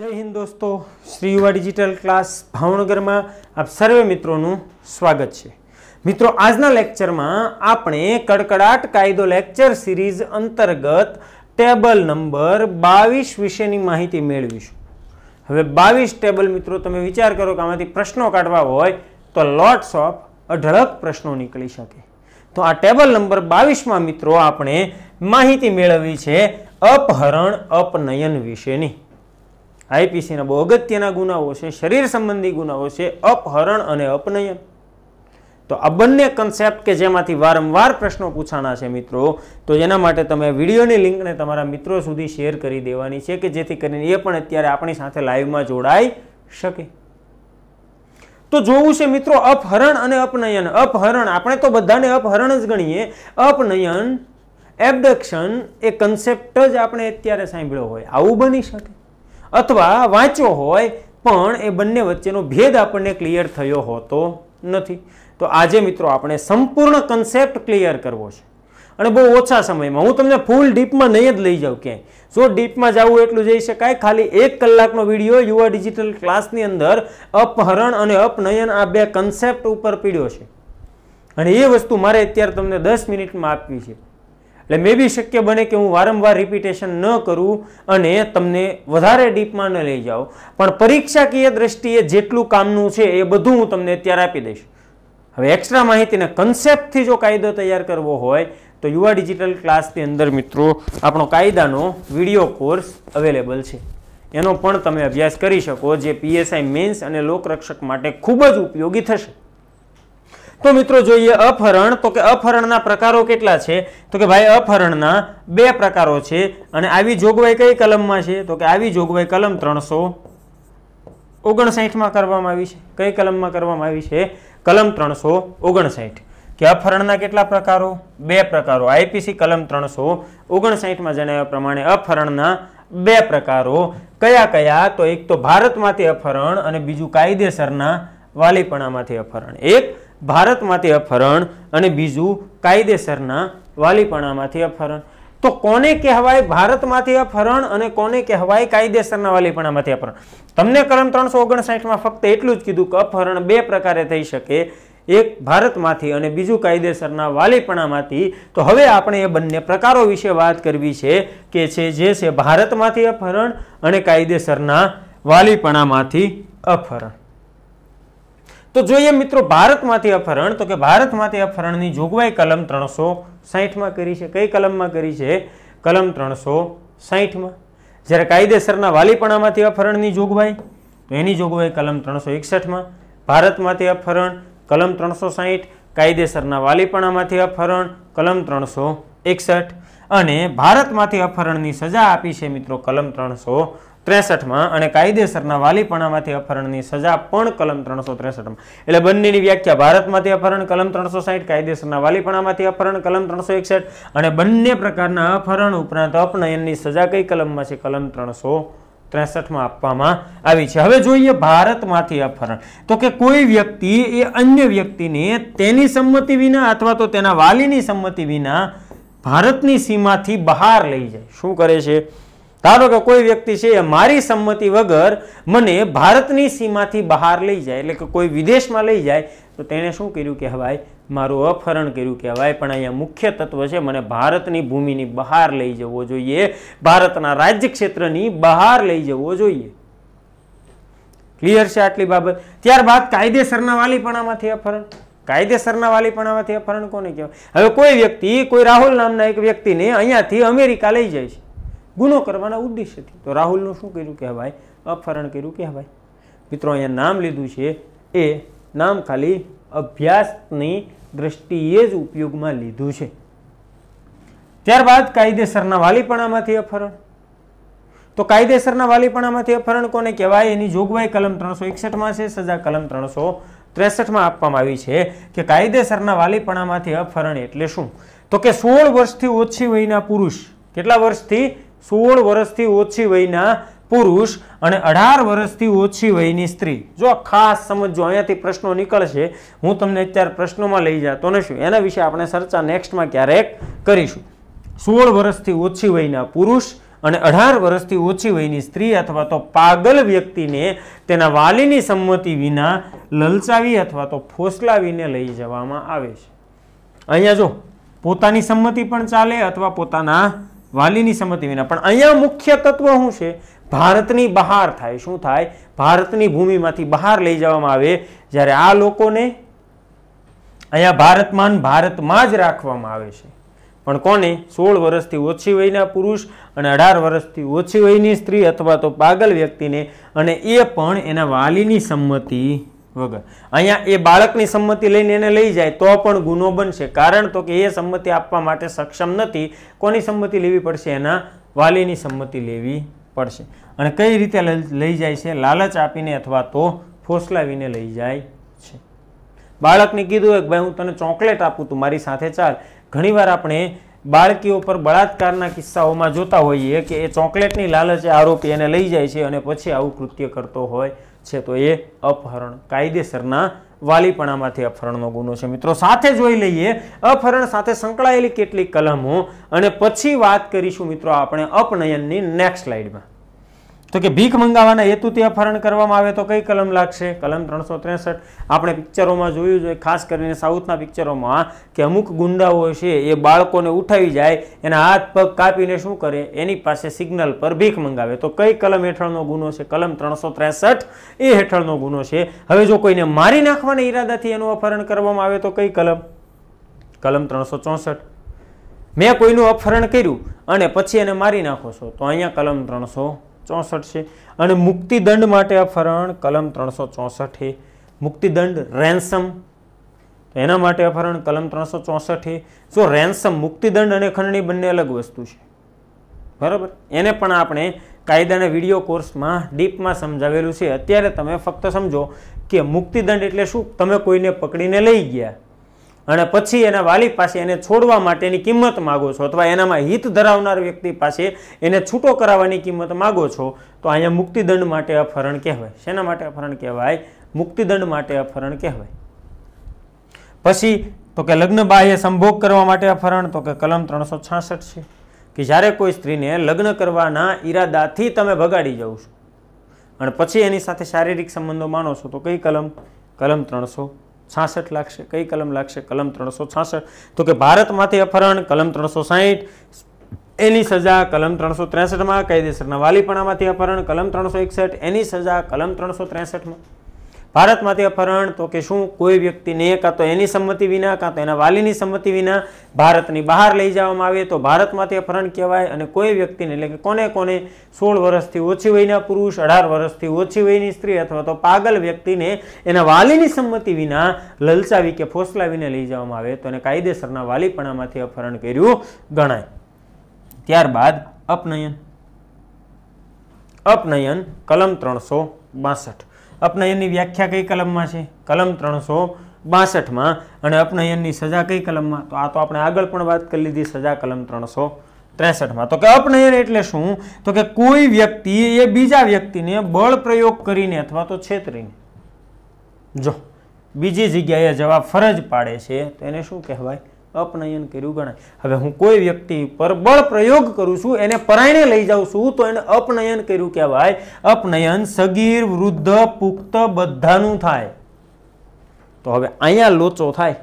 જય હિન્દ દોસ્તો શ્રી યુવા ડિજિટલ ક્લાસ ભાવનગરમાં આપ સર્વે મિત્રોનું સ્વાગત છે મિત્રો આજના લેક્ચરમાં આપણે કડકડાટ કાયદો લેક્ચર સિરીઝ અંતર્ગત ટેબલ નંબર બાવીસ વિશેની માહિતી મેળવીશું હવે બાવીસ ટેબલ મિત્રો તમે વિચાર કરો કે આમાંથી પ્રશ્નો કાઢવા હોય તો લોટ્સ ઓફ અઢળક પ્રશ્નો નીકળી શકે તો આ ટેબલ નંબર બાવીસમાં મિત્રો આપણે માહિતી મેળવી છે અપહરણ અપનયન વિશેની આઈપીસીના બહુ અગત્યના ગુનાઓ છે શરીર સંબંધી ગુનાઓ છે અપહરણ અને અપનયન તો આ બંને કન્સેપ્ટ કે જેમાંથી વારંવાર પ્રશ્નો પૂછાણા છે મિત્રો તો એના માટે તમે વિડીયોની લિંકને તમારા મિત્રો સુધી શેર કરી દેવાની છે કે જેથી કરીને એ પણ અત્યારે આપણી સાથે લાઈવમાં જોડાઈ શકે તો જોવું છે મિત્રો અપહરણ અને અપનયન અપહરણ આપણે તો બધાને અપહરણ જ ગણીએ અપનયન એબડક્શન એ કન્સેપ્ટ જ આપણે અત્યારે સાંભળ્યો હોય આવું બની શકે અથવા વાંચ્યો હોય પણ એ બંને વચ્ચેનો ભેદ આપણને ક્લિયર થયો હોતો નથી તો આજે મિત્રો આપણે સંપૂર્ણ કન્સેપ્ટ ક્લિયર કરવો છે અને બહુ ઓછા સમયમાં હું તમને ફૂલ ડીપમાં નહીં જ લઈ જાઉં ક્યાંય જો ડીપમાં જવું એટલું જઈ શકાય ખાલી એક કલાકનો વિડીયો યુવા ડિજિટલ ક્લાસની અંદર અપહરણ અને અપનયન આ બે કન્સેપ્ટ ઉપર પીડ્યો છે અને એ વસ્તુ મારે અત્યારે તમને દસ મિનિટમાં આપવી છે એટલે મે બી શક્ય બને કે હું વારંવાર રિપીટેશન ન કરું અને તમને વધારે ડીપમાં ન લઈ જાઉં પણ પરીક્ષાકીય દ્રષ્ટિએ જેટલું કામનું છે એ બધું હું તમને અત્યારે આપી દઈશ હવે એક્સ્ટ્રા માહિતીને કન્સેપ્ટથી જો કાયદો તૈયાર કરવો હોય તો યુવા ડિજિટલ ક્લાસની અંદર મિત્રો આપણો કાયદાનો વિડીયો કોર્સ અવેલેબલ છે એનો પણ તમે અભ્યાસ કરી શકો જે પીએસઆઈ મેન્સ અને લોકરક્ષક માટે ખૂબ જ ઉપયોગી થશે તો મિત્રો જોઈએ અપહરણ તો કે અપહરણના પ્રકારો કેટલા છે તો કે ભાઈ અપહરણના બે પ્રકારો છે અને આવી જોગવાઈ કઈ કલમમાં છે તો કે આવી જોગવાઈ કલમ ત્રણસો ઓગણસાઠમાં કરવામાં આવી છે કઈ કલમમાં કરવામાં આવી છે કલમ ત્રણસો ઓગણસાઠ કે અપહરણના કેટલા પ્રકારો બે પ્રકારો આઈપીસી કલમ ત્રણસો ઓગણસાઠમાં જણાવ્યા પ્રમાણે અપહરણના બે પ્રકારો કયા કયા તો એક તો ભારતમાંથી અપહરણ અને બીજું કાયદેસરના વાલીપણામાંથી અપહરણ એક ભારતમાંથી અપહરણ અને બીજું કાયદેસરના વાલીપણામાંથી અપહરણ તો કોને કહેવાય ભારતમાંથી અપહરણ અને કોને કહેવાય કાયદેસરના વાલીપણામાંથી અપહરણ તમને કરમ ત્રણસો ઓગણસાઠમાં ફક્ત એટલું જ કીધું કે અપહરણ બે પ્રકારે થઈ શકે એક ભારતમાંથી અને બીજું કાયદેસરના વાલીપણામાંથી તો હવે આપણે એ બંને પ્રકારો વિશે વાત કરવી છે કે છે જે છે ભારતમાંથી અપહરણ અને કાયદેસરના વાલીપણામાંથી અપહરણ તો જોઈએ મિત્રો ભારતમાંથી અપહરણ તો કે ભારતમાંથી અપહરણની જોગવાઈ કલમ ત્રણસો સાહીઠમાં કરી છે કઈ કલમમાં કરી છે કલમ ત્રણસો સાહીઠમાં જ્યારે કાયદેસરના વાલીપણામાંથી અપહરણની જોગવાઈ તો એની જોગવાઈ કલમ ત્રણસો એકસઠમાં ભારતમાંથી અપહરણ કલમ ત્રણસો સાહીઠ કાયદેસરના વાલીપણામાંથી અપહરણ કલમ ત્રણસો એકસઠ અને ભારતમાંથી અપહરણની સજા આપી છે મિત્રો કલમ ત્રણસો ત્રેસઠમાં અને કાયદેસરના વાલીપણામાંથી અપહરણની સજા પણ કલમ ત્રણસો ત્રેસઠમાં એટલે બંનેની વ્યાખ્યા ભારતમાંથી અપહરણ કલમ ત્રણસો સાહીઠ કાયદેસરના વાલીપણામાંથી અપહરણ કલમ ત્રણસો એકસઠ અને બંને પ્રકારના અપહરણ ઉપરાંત અપનયનની સજા કઈ કલમમાં છે કલમ ત્રણસો ત્રેસઠમાં આપવામાં આવી છે હવે જોઈએ ભારતમાંથી અપહરણ તો કે કોઈ વ્યક્તિ એ અન્ય વ્યક્તિને તેની સંમતિ વિના અથવા તો તેના વાલીની સંમતિ વિના ભારતની સીમાથી બહાર લઈ જાય શું કરે છે ધારો કે કોઈ વ્યક્તિ છે એ મારી સંમતિ વગર મને ભારતની સીમાથી બહાર લઈ જાય એટલે કે કોઈ વિદેશમાં લઈ જાય તો તેણે શું કર્યું કહેવાય મારું અપહરણ કર્યું કહેવાય પણ અહીંયા મુખ્ય તત્વ છે મને ભારતની ભૂમિની બહાર લઈ જવો જોઈએ ભારતના રાજ્ય ક્ષેત્રની બહાર લઈ જવો જોઈએ ક્લિયર છે આટલી બાબત ત્યારબાદ કાયદેસરના વાલીપણામાંથી અપહરણ કાયદેસરના વાલીપણામાંથી અપહરણ કોને કહેવાય હવે કોઈ વ્યક્તિ કોઈ રાહુલ નામના એક વ્યક્તિને અહીંયાથી અમેરિકા લઈ જાય છે ગુનો કરવાના ઉદ્દેશ્યથી તો રાહુલનું શું કર્યું કહેવાય અપહરણ કર્યું કહેવાય મિત્રો અહીંયા નામ લીધું છે એ નામ ખાલી અભ્યાસની દ્રષ્ટિએ જ ઉપયોગમાં લીધું છે ત્યારબાદ કાયદેસરના વાલીપણામાંથી અપહરણ તો કાયદેસરના વાલીપણામાંથી અપહરણ કોને કહેવાય એની જોગવાઈ કલમ ત્રણસો એકસઠમાં છે સજા કલમ ત્રણસો ત્રેસઠમાં આપવામાં આવી છે કે કાયદેસરના વાલીપણામાંથી અપહરણ એટલે શું તો કે સોળ વર્ષથી ઓછી વયના પુરુષ કેટલા વર્ષથી સોળ વર્ષથી ઓછી વયના પુરુષ અને અઢાર વર્ષથી ઓછી વયની સ્ત્રી જો ખાસ સમજો અહીંયાથી પ્રશ્નો નીકળશે હું તમને અત્યારે પ્રશ્નોમાં લઈ જતો નથી એના વિશે આપણે ચર્ચા નેક્સ્ટમાં ક્યારેક કરીશું સોળ વર્ષથી ઓછી વયના પુરુષ અને અઢાર વર્ષથી ઓછી વયની સ્ત્રી અથવા તો પાગલ વ્યક્તિને તેના વાલીની સંમતિ વિના લલચાવી અથવા તો ફોસલાવીને લઈ જવામાં આવે છે અહીંયા જો પોતાની સંમતિ પણ ચાલે અથવા પોતાના વાલીની સંમતિ વિના પણ અહીંયા મુખ્ય તત્વ શું છે ભારતની બહાર થાય શું થાય ભારતની ભૂમિમાંથી બહાર લઈ જવામાં આવે જ્યારે આ લોકોને અહીંયા ભારતમાન ભારતમાં જ રાખવામાં આવે છે પણ કોને સોળ વર્ષથી ઓછી વયના પુરુષ અને અઢાર વર્ષથી ઓછી વયની સ્ત્રી અથવા તો પાગલ વ્યક્તિને અને એ પણ એના વાલીની સંમતિ વગર અહીંયા એ બાળકની સંમતિ લઈને એને લઈ જાય તો પણ ગુનો બનશે કારણ તો કે એ સંમતિ આપવા માટે સક્ષમ નથી કોની સંમતિ લેવી પડશે એના વાલીની સંમતિ લેવી પડશે અને કઈ રીતે લઈ જાય છે લાલચ આપીને અથવા તો ફોસલાવીને લઈ જાય છે બાળકને કીધું કે ભાઈ હું તને ચોકલેટ આપું તું મારી સાથે ચાલ ઘણીવાર આપણે બાળકીઓ પર બળાત્કારના કિસ્સાઓમાં જોતા હોઈએ કે એ ચોકલેટની લાલચે આરોપી એને લઈ જાય છે અને પછી આવું કૃત્ય કરતો હોય છે તો એ અપહરણ કાયદેસરના વાલીપણામાંથી અપહરણનો ગુનો છે મિત્રો સાથે જોઈ લઈએ અપહરણ સાથે સંકળાયેલી કેટલીક કલમો અને પછી વાત કરીશું મિત્રો આપણે અપનયનની નેક્સ્ટ સ્લાઇડમાં તો કે ભીખ મંગાવવાના હેતુથી અપહરણ કરવામાં આવે તો કઈ કલમ લાગશે કલમ ત્રણસો ત્રેસઠ આપણે પિક્ચરોમાં જોયું જોઈએ ખાસ કરીને સાઉથના પિક્ચરોમાં કે અમુક ગુંડાઓ છે એ બાળકોને ઉઠાવી જાય એના હાથ પગ કાપીને શું કરે એની પાસે સિગ્નલ પર ભીખ મંગાવે તો કઈ કલમ હેઠળનો ગુનો છે કલમ ત્રણસો એ હેઠળનો ગુનો છે હવે જો કોઈને મારી નાખવાના ઈરાદાથી એનું અપહરણ કરવામાં આવે તો કઈ કલમ કલમ ત્રણસો મેં કોઈનું અપહરણ કર્યું અને પછી એને મારી નાખો છો તો અહીંયા કલમ ત્રણસો ચોસઠ છે અને મુક્તિદંડ માટે આ કલમ ત્રણસો ચોસઠ છે મુક્તિદંડ રેન્સમ એના માટે અપહરણ કલમ ત્રણસો ચોસઠ છે જો રેન્સમ મુક્તિદંડ અને ખંડણી બંને અલગ વસ્તુ છે બરાબર એને પણ આપણે કાયદાના વિડીયો કોર્સમાં ડીપમાં સમજાવેલું છે અત્યારે તમે ફક્ત સમજો કે મુક્તિદંડ એટલે શું તમે કોઈને પકડીને લઈ ગયા અને પછી એના વાલી પાસે એને છોડવા માટેની કિંમત માગો છો અથવા એનામાં હિત ધરાવનાર વ્યક્તિ પાસે એને છૂટો કરાવવાની કિંમત માગો છો તો અહીંયા મુક્તિદંડ માટે અપહરણ કહેવાય શેના માટે અપહરણ કહેવાય મુક્તિદંડ માટે અપહરણ કહેવાય પછી તો કે લગ્ન બાહ્ય સંભોગ કરવા માટે અપહરણ તો કે કલમ ત્રણસો છાસઠ છે કે જ્યારે કોઈ સ્ત્રીને લગ્ન કરવાના ઈરાદાથી તમે ભગાડી જાઓ છો અને પછી એની સાથે શારીરિક સંબંધો માણો છો તો કઈ કલમ કલમ ત્રણસો છાસઠ લાગશે કઈ કલમ લાગશે કલમ ત્રણસો છાસઠ તો કે ભારતમાંથી અપહરણ કલમ ત્રણસો સાહીઠ એની સજા કલમ ત્રણસો ત્રેસઠમાં કાયદેસરના વાલીપણામાંથી અપહરણ કલમ ત્રણસો એકસઠ એની સજા કલમ ત્રણસો ત્રેસઠમાં ભારતમાંથી અપહરણ તો કે શું કોઈ વ્યક્તિને કાં તો એની સંમતિ વિના કાં તો એના વાલીની સંમતિ વિના ભારતની બહાર લઈ જવામાં આવે તો ભારતમાંથી અપહરણ કહેવાય અને કોઈ વ્યક્તિને એટલે કે કોને કોને સોળ વર્ષથી ઓછી વયના પુરુષ અઢાર વર્ષથી ઓછી વયની સ્ત્રી અથવા તો પાગલ વ્યક્તિને એના વાલીની સંમતિ વિના લલચાવી કે ફોસલાવીને લઈ જવામાં આવે તો એને કાયદેસરના વાલીપણામાંથી અપહરણ કર્યું ગણાય ત્યારબાદ અપનયન અપનયન કલમ ત્રણસો બાસઠ અપનયનની વ્યાખ્યા કઈ કલમમાં છે કલમ ત્રણસો બાસઠમાં અને અપનયનની સજા કઈ કલમમાં તો આ તો આપણે આગળ પણ વાત કરી લીધી સજા કલમ ત્રણસો ત્રેસઠમાં તો કે અપનયન એટલે શું તો કે કોઈ વ્યક્તિ એ બીજા વ્યક્તિને બળ પ્રયોગ કરીને અથવા તો છેતરીને જો બીજી જગ્યાએ જવા ફરજ પાડે છે તો એને શું કહેવાય અપનયન કર્યું ગણાય હવે હું કોઈ વ્યક્તિ પર બળ પ્રયોગ કરું છું એને પરાયણે લઈ જાઉં છું તો એને અપનયન કર્યું કહેવાય અપનયન સગીર વૃદ્ધ પુખ્ત બધાનું થાય તો હવે અહીંયા લોચો થાય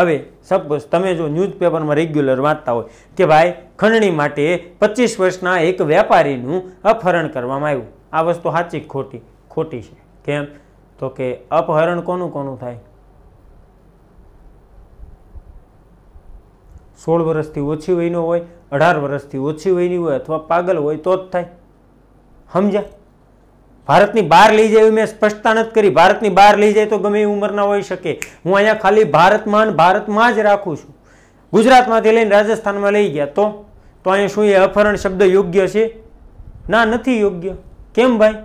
હવે સપોઝ તમે જો ન્યૂઝપેપરમાં રેગ્યુલર વાંચતા હોય કે ભાઈ ખંડણી માટે પચીસ વર્ષના એક વેપારીનું અપહરણ કરવામાં આવ્યું આ વસ્તુ સાચી ખોટી ખોટી છે કેમ તો કે અપહરણ કોનું કોનું થાય સોળ વર્ષથી ઓછી વયનો હોય અઢાર વર્ષથી ઓછી વયની હોય અથવા પાગલ હોય તો જ થાય સમજ્યા ભારતની બહાર લઈ જાય મેં સ્પષ્ટતા નથી કરી ભારતની બહાર લઈ જાય તો ગમે ઉંમરના હોઈ શકે હું અહીંયા ખાલી ભારતમાં ભારતમાં જ રાખું છું ગુજરાતમાંથી લઈને રાજસ્થાનમાં લઈ ગયા તો તો અહીંયા શું એ અપહરણ શબ્દ યોગ્ય છે ના નથી યોગ્ય કેમ ભાઈ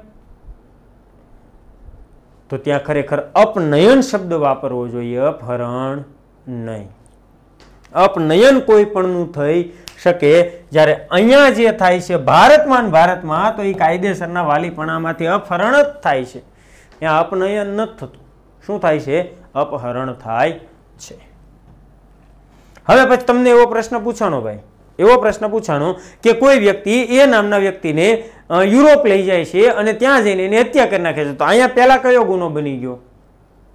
તો ત્યાં ખરેખર અપનયન શબ્દ વાપરવો જોઈએ અપહરણ નહીં અપનયન કોઈ પણનું થઈ શકે જ્યારે અહીંયા જે થાય છે ભારતમાં ભારતમાં તો એ કાયદેસરના વાલીપણામાંથી અપહરણ જ થાય છે ત્યાં અપનયન નથી થતું શું થાય છે અપહરણ થાય છે હવે પછી તમને એવો પ્રશ્ન પૂછાણો ભાઈ એવો પ્રશ્ન પૂછાણો કે કોઈ વ્યક્તિ એ નામના વ્યક્તિને યુરોપ લઈ જાય છે અને ત્યાં જઈને એને હત્યા કરી નાખે છે તો અહીંયા પહેલા કયો ગુનો બની ગયો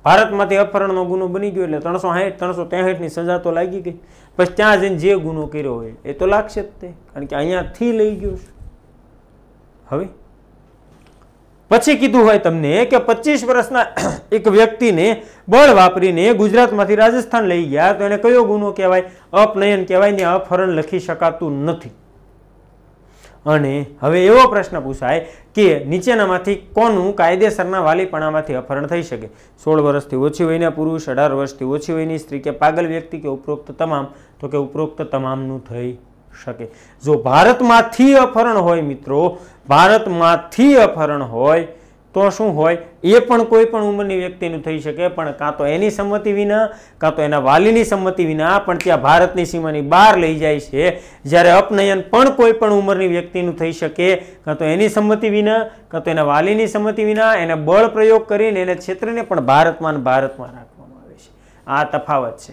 ભારતમાંથી અપહરણનો ગુનો બની ગયો એટલે ત્રણસો સાહીઠ ત્રણસો ત્રેસઠની સજા તો લાગી ગઈ પછી ત્યાં જઈને જે ગુનો કર્યો હોય એ તો લાગશે જ તે કારણ કે અહીંયાથી લઈ ગયો છે હવે પછી કીધું હોય તમને કે પચીસ વર્ષના એક વ્યક્તિને બળ વાપરીને ગુજરાતમાંથી રાજસ્થાન લઈ ગયા તો એને કયો ગુનો કહેવાય અપનયન કહેવાય ને અપહરણ લખી શકાતું નથી અને હવે એવો પ્રશ્ન પૂછાય કે નીચેનામાંથી કોનું કાયદેસરના વાલીપણામાંથી અપહરણ થઈ શકે સોળ વર્ષથી ઓછી વયના પુરુષ અઢાર વર્ષથી ઓછી વયની સ્ત્રી કે પાગલ વ્યક્તિ કે ઉપરોક્ત તમામ તો કે ઉપરોક્ત તમામનું થઈ શકે જો ભારતમાંથી અપહરણ હોય મિત્રો ભારતમાંથી અપહરણ હોય તો શું હોય એ પણ કોઈ પણ ઉંમરની વ્યક્તિનું થઈ શકે પણ કાં તો એની સંમતિ વિના કાં તો એના વાલીની સંમતિ વિના પણ ત્યાં ભારતની સીમાની બહાર લઈ જાય છે જ્યારે અપનયન પણ કોઈ પણ ઉંમરની વ્યક્તિનું થઈ શકે કાં તો એની સંમતિ વિના કાં તો એના વાલીની સંમતિ વિના એને બળ પ્રયોગ કરીને એને ક્ષેત્રને પણ ભારતમાં ભારતમાં રાખવામાં આવે છે આ તફાવત છે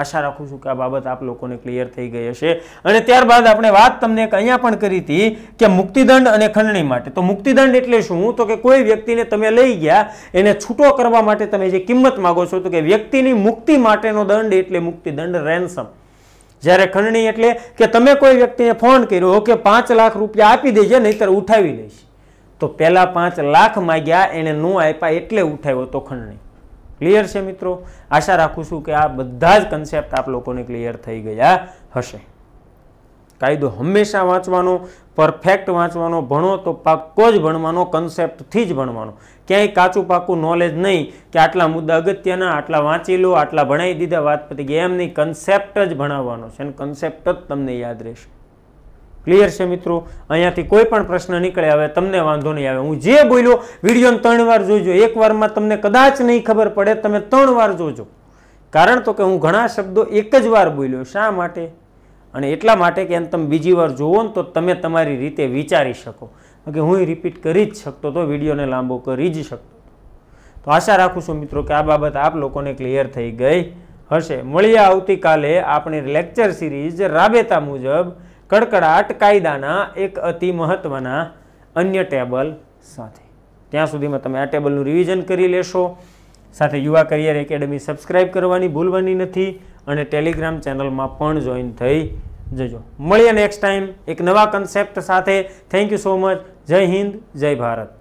આશા રાખું છું કે આ બાબત આપ લોકોને ક્લિયર થઈ ગઈ હશે અને ત્યારબાદ આપણે વાત તમને એક અહીંયા પણ કરી હતી કે મુક્તિદંડ અને ખંડણી માટે તો મુક્તિદંડ એટલે શું તો કે કોઈ વ્યક્તિને તમે લઈ ગયા એને છૂટો કરવા માટે તમે જે કિંમત માગો છો તો કે વ્યક્તિની મુક્તિ માટેનો દંડ એટલે મુક્તિદંડ રેન્સમ જ્યારે ખંડણી એટલે કે તમે કોઈ વ્યક્તિને ફોન કર્યો કે પાંચ લાખ રૂપિયા આપી દેજે નહીતર ઉઠાવી લઈશ તો પહેલાં પાંચ લાખ માગ્યા એને ન આપ્યા એટલે ઉઠાવ્યો તો ખંડણી ક્લિયર છે મિત્રો આશા રાખું છું કે આ બધા જ કન્સેપ્ટ આપ લોકોને ક્લિયર થઈ ગયા હશે કાયદો હંમેશા વાંચવાનો પરફેક્ટ વાંચવાનો ભણો તો પાક્કો જ ભણવાનો કન્સેપ્ટથી જ ભણવાનો ક્યાંય કાચું પાકું નોલેજ નહીં કે આટલા મુદ્દા અગત્યના આટલા વાંચી લો આટલા ભણાવી દીધા વાત પતી ગયા એમ કન્સેપ્ટ જ ભણાવવાનો છે અને કન્સેપ્ટ જ તમને યાદ રહેશે ક્લિયર છે મિત્રો અહીંયાથી કોઈ પણ પ્રશ્ન નીકળે હવે તમને વાંધો નહીં આવે હું જે બોલ્યો વિડીયો ત્રણ વાર જોજો એક વારમાં તમને કદાચ નહીં ખબર પડે તમે ત્રણ વાર જોજો કારણ તો કે હું ઘણા શબ્દો એક જ વાર બોલ્યો શા માટે અને એટલા માટે કે તમે બીજી વાર જોવો ને તો તમે તમારી રીતે વિચારી શકો કે હું રિપીટ કરી જ શકતો તો વિડીયોને લાંબો કરી જ શકતો તો આશા રાખું છું મિત્રો કે આ બાબત આપ લોકોને ક્લિયર થઈ ગઈ હશે મળીએ આવતીકાલે આપણી લેક્ચર સિરીઝ રાબેતા મુજબ કડકડાટ કાયદાના એક અતિ મહત્ત્વના અન્ય ટેબલ સાથે ત્યાં સુધીમાં તમે આ ટેબલનું રિવિઝન કરી લેશો સાથે યુવા કરિયર એકેડમી સબસ્ક્રાઇબ કરવાની ભૂલવાની નથી અને ટેલિગ્રામ ચેનલમાં પણ જોઈન થઈ જજો મળીએ નેક્સ્ટ ટાઈમ એક નવા કન્સેપ્ટ સાથે થેન્ક યુ સો મચ જય હિન્દ જય ભારત